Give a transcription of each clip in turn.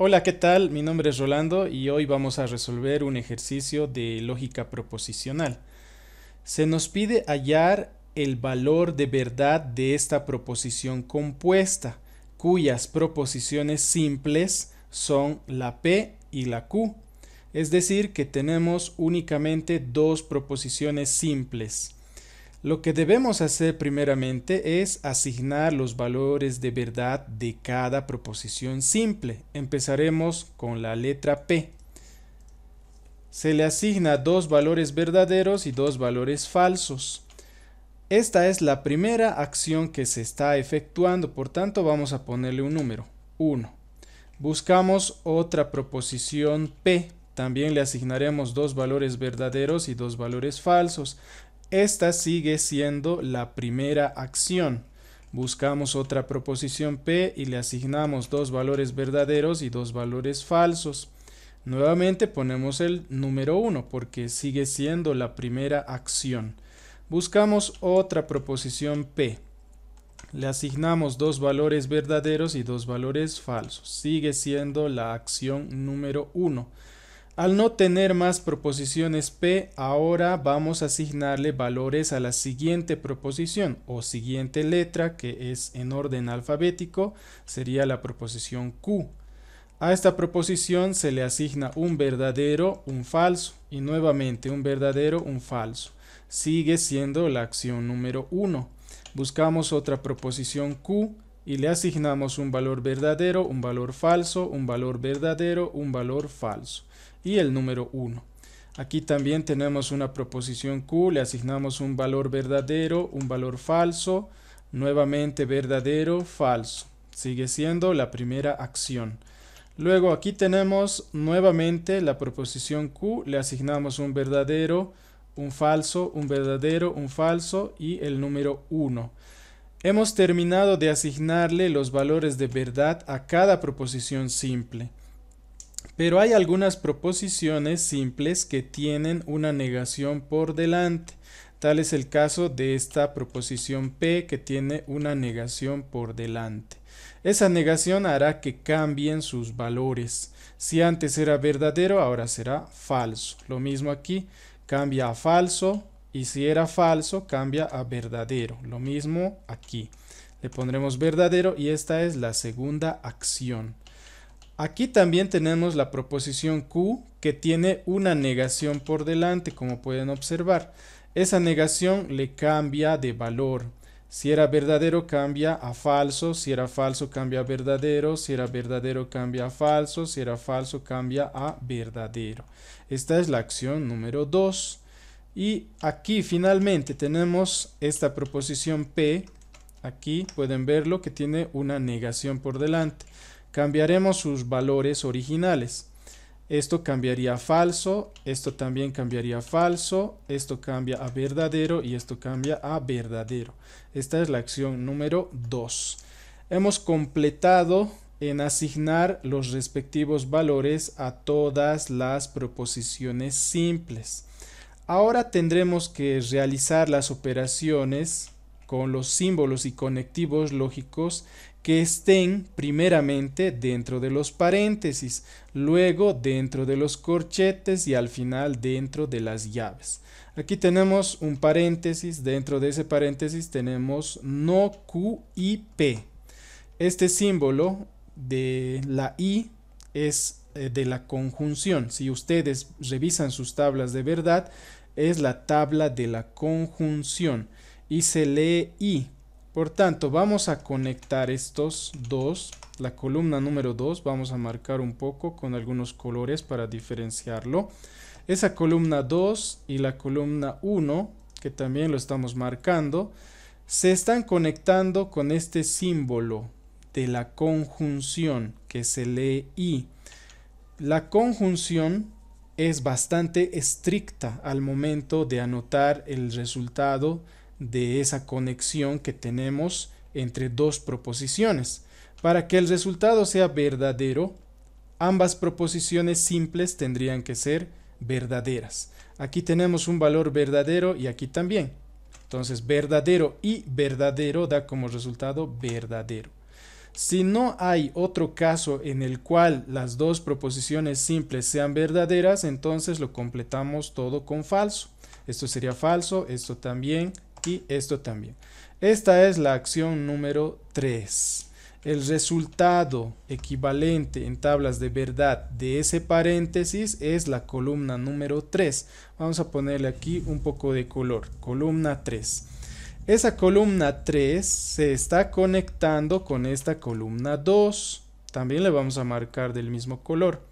Hola, ¿qué tal? Mi nombre es Rolando y hoy vamos a resolver un ejercicio de lógica proposicional. Se nos pide hallar el valor de verdad de esta proposición compuesta, cuyas proposiciones simples son la P y la Q. Es decir, que tenemos únicamente dos proposiciones simples. Lo que debemos hacer primeramente es asignar los valores de verdad de cada proposición simple. Empezaremos con la letra P. Se le asigna dos valores verdaderos y dos valores falsos. Esta es la primera acción que se está efectuando, por tanto vamos a ponerle un número, 1. Buscamos otra proposición P, también le asignaremos dos valores verdaderos y dos valores falsos. Esta sigue siendo la primera acción. Buscamos otra proposición P y le asignamos dos valores verdaderos y dos valores falsos. Nuevamente ponemos el número 1 porque sigue siendo la primera acción. Buscamos otra proposición P. Le asignamos dos valores verdaderos y dos valores falsos. Sigue siendo la acción número 1. Al no tener más proposiciones P, ahora vamos a asignarle valores a la siguiente proposición o siguiente letra que es en orden alfabético, sería la proposición Q. A esta proposición se le asigna un verdadero, un falso y nuevamente un verdadero, un falso. Sigue siendo la acción número 1. Buscamos otra proposición Q y le asignamos un valor verdadero, un valor falso, un valor verdadero, un valor falso y el número 1. Aquí también tenemos una proposición Q, le asignamos un valor verdadero, un valor falso, nuevamente verdadero, falso. Sigue siendo la primera acción. Luego aquí tenemos nuevamente la proposición Q, le asignamos un verdadero, un falso, un verdadero, un falso y el número 1. Hemos terminado de asignarle los valores de verdad a cada proposición simple. Pero hay algunas proposiciones simples que tienen una negación por delante. Tal es el caso de esta proposición P que tiene una negación por delante. Esa negación hará que cambien sus valores. Si antes era verdadero, ahora será falso. Lo mismo aquí, cambia a falso, y si era falso, cambia a verdadero. Lo mismo aquí. Le pondremos verdadero y esta es la segunda acción. Aquí también tenemos la proposición Q que tiene una negación por delante, como pueden observar. Esa negación le cambia de valor. Si era verdadero cambia a falso, si era falso cambia a verdadero, si era verdadero cambia a falso, si era falso cambia a verdadero. Esta es la acción número 2. Y aquí finalmente tenemos esta proposición P, aquí pueden verlo que tiene una negación por delante. Cambiaremos sus valores originales. Esto cambiaría a falso, esto también cambiaría a falso, esto cambia a verdadero y esto cambia a verdadero. Esta es la acción número 2. Hemos completado en asignar los respectivos valores a todas las proposiciones simples. Ahora tendremos que realizar las operaciones con los símbolos y conectivos lógicos que estén primeramente dentro de los paréntesis, luego dentro de los corchetes y al final dentro de las llaves. Aquí tenemos un paréntesis, dentro de ese paréntesis tenemos no Q y P. Este símbolo de la I es eh, de la conjunción. Si ustedes revisan sus tablas de verdad, es la tabla de la conjunción y se lee I. Por tanto, vamos a conectar estos dos, la columna número 2, vamos a marcar un poco con algunos colores para diferenciarlo. Esa columna 2 y la columna 1, que también lo estamos marcando, se están conectando con este símbolo de la conjunción que se lee I. La conjunción es bastante estricta al momento de anotar el resultado de esa conexión que tenemos entre dos proposiciones. Para que el resultado sea verdadero, ambas proposiciones simples tendrían que ser verdaderas. Aquí tenemos un valor verdadero y aquí también. Entonces verdadero y verdadero da como resultado verdadero. Si no hay otro caso en el cual las dos proposiciones simples sean verdaderas, entonces lo completamos todo con falso. Esto sería falso, esto también y esto también. Esta es la acción número 3. El resultado equivalente en tablas de verdad de ese paréntesis es la columna número 3. Vamos a ponerle aquí un poco de color. Columna 3. Esa columna 3 se está conectando con esta columna 2. También le vamos a marcar del mismo color.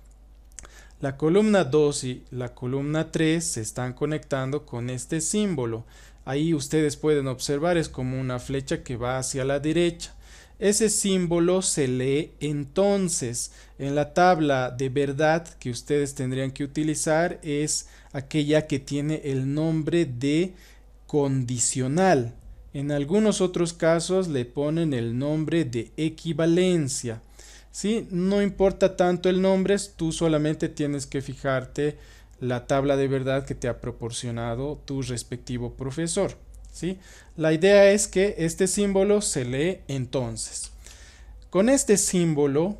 La columna 2 y la columna 3 se están conectando con este símbolo. Ahí ustedes pueden observar es como una flecha que va hacia la derecha. Ese símbolo se lee entonces. En la tabla de verdad que ustedes tendrían que utilizar es aquella que tiene el nombre de condicional. En algunos otros casos le ponen el nombre de equivalencia. ¿sí? No importa tanto el nombre, tú solamente tienes que fijarte la tabla de verdad que te ha proporcionado tu respectivo profesor. La idea es que este símbolo se lee entonces. Con este símbolo,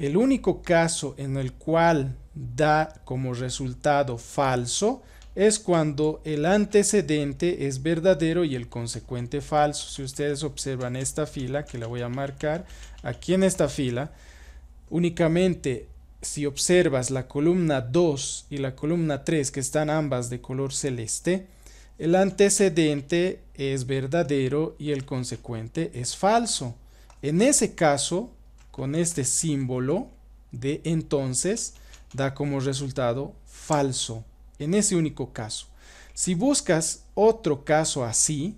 el único caso en el cual da como resultado falso es cuando el antecedente es verdadero y el consecuente falso. Si ustedes observan esta fila, que la voy a marcar aquí en esta fila, únicamente si observas la columna 2 y la columna 3, que están ambas de color celeste, el antecedente es verdadero y el consecuente es falso. En ese caso, con este símbolo de entonces, da como resultado falso en ese único caso. Si buscas otro caso así,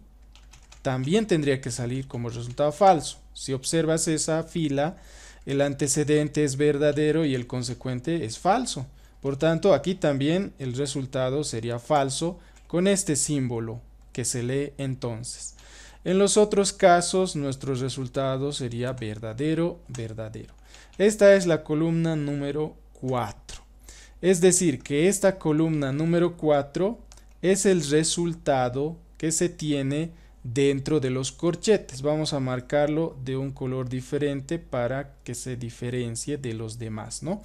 también tendría que salir como resultado falso. Si observas esa fila, el antecedente es verdadero y el consecuente es falso. Por tanto, aquí también el resultado sería falso con este símbolo que se lee entonces. En los otros casos, nuestro resultado sería verdadero, verdadero. Esta es la columna número 4. Es decir, que esta columna número 4 es el resultado que se tiene dentro de los corchetes. Vamos a marcarlo de un color diferente para que se diferencie de los demás, ¿no?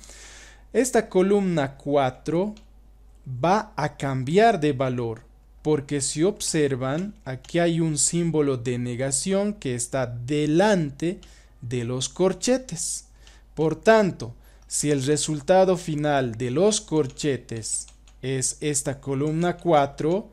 Esta columna 4 va a cambiar de valor porque si observan aquí hay un símbolo de negación que está delante de los corchetes. Por tanto, si el resultado final de los corchetes es esta columna 4,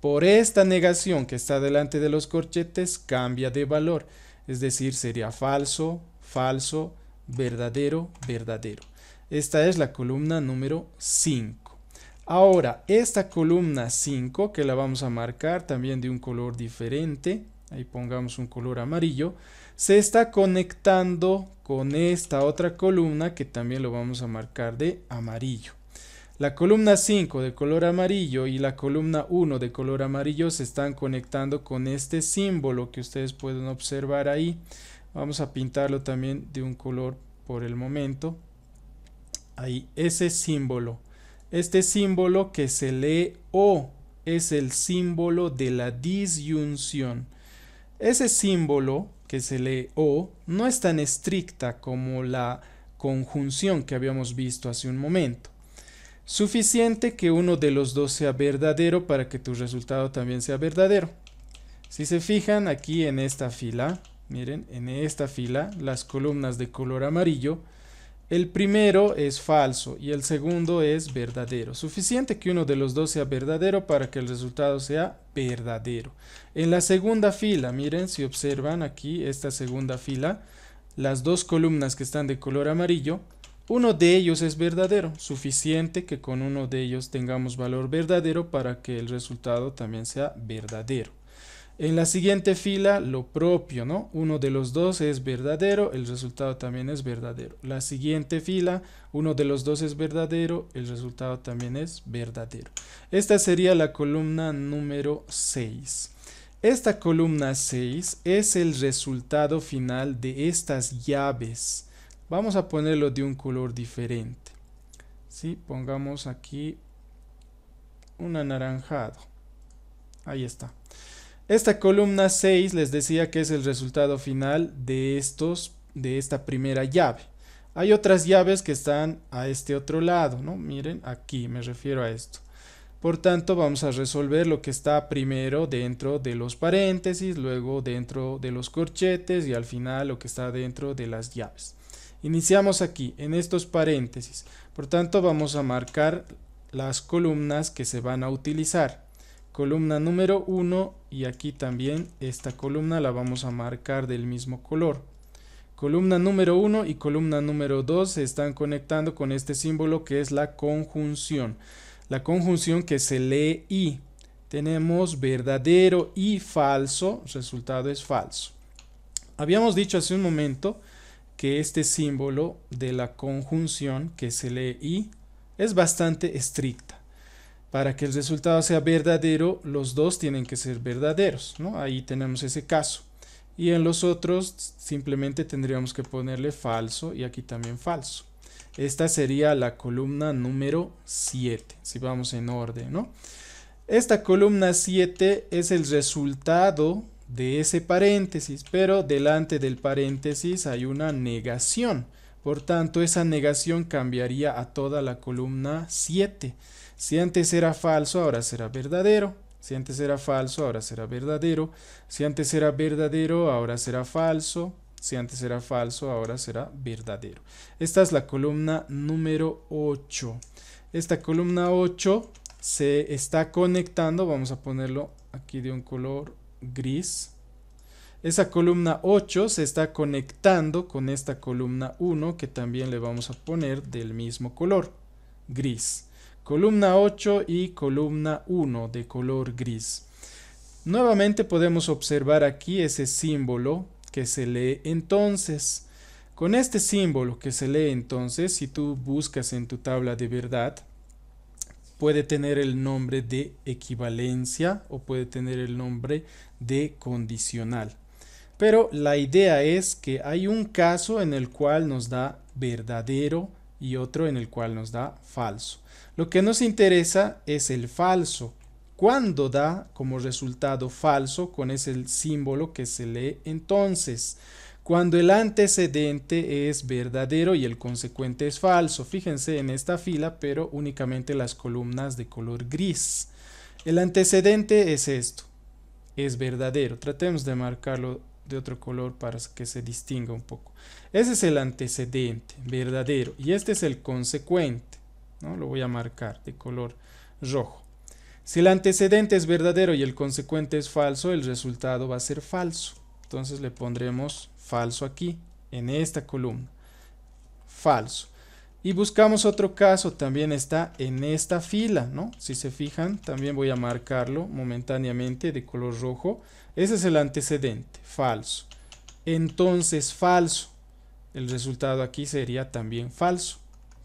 por esta negación que está delante de los corchetes cambia de valor. Es decir, sería falso, falso, verdadero, verdadero. Esta es la columna número 5. Ahora, esta columna 5 que la vamos a marcar también de un color diferente, ahí pongamos un color amarillo, se está conectando con esta otra columna que también lo vamos a marcar de amarillo. La columna 5 de color amarillo y la columna 1 de color amarillo se están conectando con este símbolo que ustedes pueden observar ahí. Vamos a pintarlo también de un color por el momento. Ahí, ese símbolo. Este símbolo que se lee O es el símbolo de la disyunción. Ese símbolo que se lee o no es tan estricta como la conjunción que habíamos visto hace un momento. Suficiente que uno de los dos sea verdadero para que tu resultado también sea verdadero. Si se fijan aquí en esta fila, miren, en esta fila, las columnas de color amarillo el primero es falso y el segundo es verdadero. Suficiente que uno de los dos sea verdadero para que el resultado sea verdadero. En la segunda fila, miren si observan aquí esta segunda fila, las dos columnas que están de color amarillo, uno de ellos es verdadero, suficiente que con uno de ellos tengamos valor verdadero para que el resultado también sea verdadero. En la siguiente fila, lo propio, ¿no? Uno de los dos es verdadero, el resultado también es verdadero. La siguiente fila, uno de los dos es verdadero, el resultado también es verdadero. Esta sería la columna número 6. Esta columna 6 es el resultado final de estas llaves. Vamos a ponerlo de un color diferente. ¿Sí? Pongamos aquí un anaranjado. Ahí está. Esta columna 6 les decía que es el resultado final de estos de esta primera llave. Hay otras llaves que están a este otro lado, ¿no? Miren, aquí me refiero a esto. Por tanto, vamos a resolver lo que está primero dentro de los paréntesis, luego dentro de los corchetes y al final lo que está dentro de las llaves. Iniciamos aquí, en estos paréntesis. Por tanto, vamos a marcar las columnas que se van a utilizar columna número 1 y aquí también esta columna la vamos a marcar del mismo color. Columna número 1 y columna número 2 se están conectando con este símbolo que es la conjunción. La conjunción que se lee y. Tenemos verdadero y falso, resultado es falso. Habíamos dicho hace un momento que este símbolo de la conjunción que se lee y es bastante estricta para que el resultado sea verdadero, los dos tienen que ser verdaderos, ¿no? Ahí tenemos ese caso. Y en los otros simplemente tendríamos que ponerle falso y aquí también falso. Esta sería la columna número 7, si vamos en orden, ¿no? Esta columna 7 es el resultado de ese paréntesis, pero delante del paréntesis hay una negación. Por tanto, esa negación cambiaría a toda la columna 7. Si antes era falso, ahora será verdadero. Si antes era falso, ahora será verdadero. Si antes era verdadero, ahora será falso. Si antes era falso, ahora será verdadero. Esta es la columna número 8. Esta columna 8 se está conectando. Vamos a ponerlo aquí de un color gris. Esa columna 8 se está conectando con esta columna 1 que también le vamos a poner del mismo color, gris columna 8 y columna 1 de color gris. Nuevamente podemos observar aquí ese símbolo que se lee entonces. Con este símbolo que se lee entonces, si tú buscas en tu tabla de verdad, puede tener el nombre de equivalencia o puede tener el nombre de condicional. Pero la idea es que hay un caso en el cual nos da verdadero, y otro en el cual nos da falso. Lo que nos interesa es el falso. Cuando da como resultado falso con ese símbolo que se lee entonces? Cuando el antecedente es verdadero y el consecuente es falso. Fíjense en esta fila, pero únicamente las columnas de color gris. El antecedente es esto. Es verdadero. Tratemos de marcarlo de otro color para que se distinga un poco. Ese es el antecedente verdadero y este es el consecuente. ¿no? Lo voy a marcar de color rojo. Si el antecedente es verdadero y el consecuente es falso, el resultado va a ser falso. Entonces le pondremos falso aquí, en esta columna. Falso. Y buscamos otro caso, también está en esta fila, ¿no? Si se fijan, también voy a marcarlo momentáneamente de color rojo. Ese es el antecedente, falso. Entonces, falso. El resultado aquí sería también falso,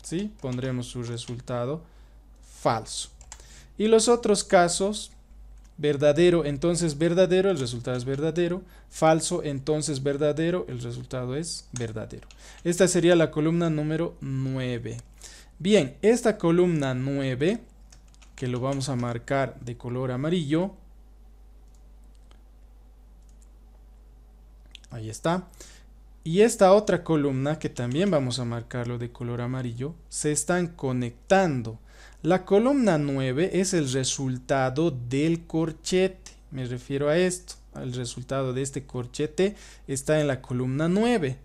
¿sí? Pondremos su resultado falso. Y los otros casos verdadero, entonces verdadero, el resultado es verdadero, falso, entonces verdadero, el resultado es verdadero. Esta sería la columna número 9. Bien, esta columna 9, que lo vamos a marcar de color amarillo, ahí está, y esta otra columna, que también vamos a marcarlo de color amarillo, se están conectando la columna 9 es el resultado del corchete. Me refiero a esto. El resultado de este corchete está en la columna 9.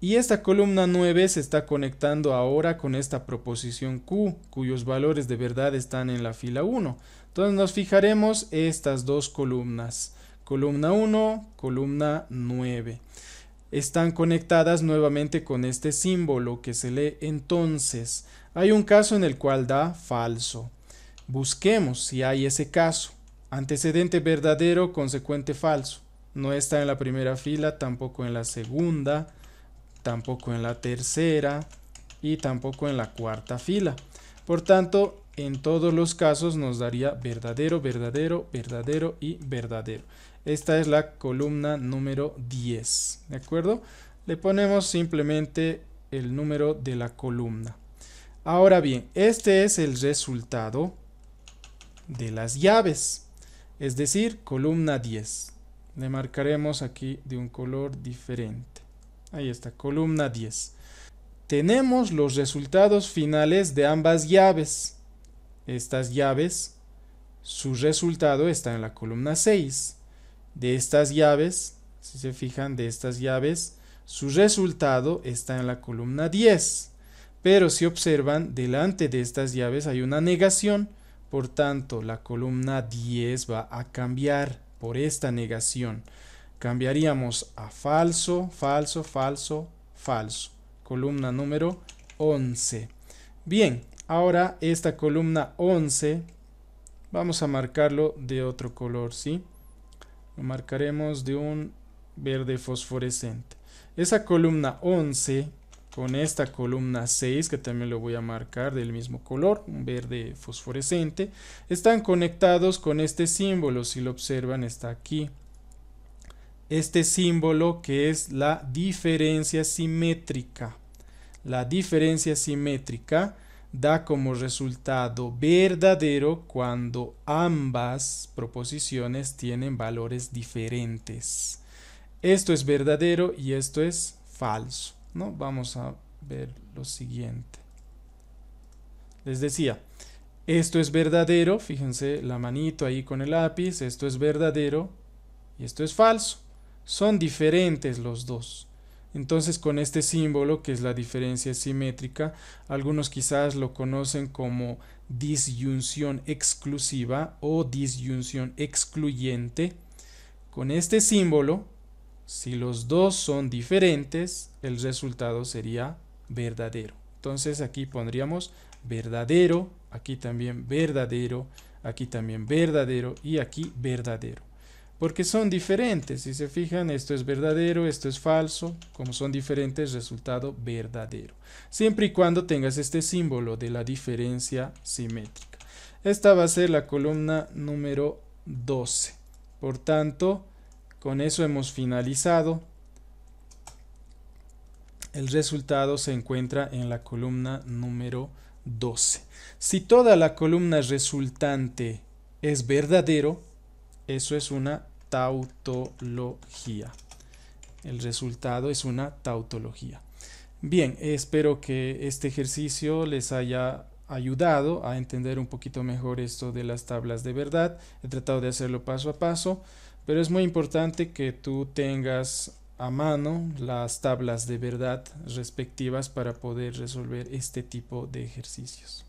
Y esta columna 9 se está conectando ahora con esta proposición Q, cuyos valores de verdad están en la fila 1. Entonces nos fijaremos estas dos columnas. Columna 1, columna 9 están conectadas nuevamente con este símbolo que se lee entonces. Hay un caso en el cual da falso. Busquemos si hay ese caso. Antecedente verdadero, consecuente falso. No está en la primera fila, tampoco en la segunda, tampoco en la tercera y tampoco en la cuarta fila. Por tanto, en todos los casos nos daría verdadero, verdadero, verdadero y verdadero. Esta es la columna número 10, ¿de acuerdo? Le ponemos simplemente el número de la columna. Ahora bien, este es el resultado de las llaves, es decir, columna 10. Le marcaremos aquí de un color diferente. Ahí está, columna 10. Tenemos los resultados finales de ambas llaves. Estas llaves, su resultado está en la columna 6 de estas llaves, si se fijan, de estas llaves, su resultado está en la columna 10. Pero si observan, delante de estas llaves hay una negación, por tanto, la columna 10 va a cambiar por esta negación. Cambiaríamos a falso, falso, falso, falso. Columna número 11. Bien, ahora esta columna 11 vamos a marcarlo de otro color, ¿sí? lo marcaremos de un verde fosforescente. Esa columna 11 con esta columna 6 que también lo voy a marcar del mismo color, un verde fosforescente, están conectados con este símbolo, si lo observan está aquí. Este símbolo que es la diferencia simétrica. La diferencia simétrica da como resultado verdadero cuando ambas proposiciones tienen valores diferentes. Esto es verdadero y esto es falso. ¿no? Vamos a ver lo siguiente. Les decía, esto es verdadero, fíjense la manito ahí con el lápiz, esto es verdadero y esto es falso. Son diferentes los dos. Entonces con este símbolo, que es la diferencia simétrica, algunos quizás lo conocen como disyunción exclusiva o disyunción excluyente. Con este símbolo, si los dos son diferentes, el resultado sería verdadero. Entonces aquí pondríamos verdadero, aquí también verdadero, aquí también verdadero y aquí verdadero porque son diferentes. Si se fijan, esto es verdadero, esto es falso. Como son diferentes, resultado verdadero. Siempre y cuando tengas este símbolo de la diferencia simétrica. Esta va a ser la columna número 12. Por tanto, con eso hemos finalizado. El resultado se encuentra en la columna número 12. Si toda la columna resultante es verdadero, eso es una tautología. El resultado es una tautología. Bien, espero que este ejercicio les haya ayudado a entender un poquito mejor esto de las tablas de verdad. He tratado de hacerlo paso a paso, pero es muy importante que tú tengas a mano las tablas de verdad respectivas para poder resolver este tipo de ejercicios.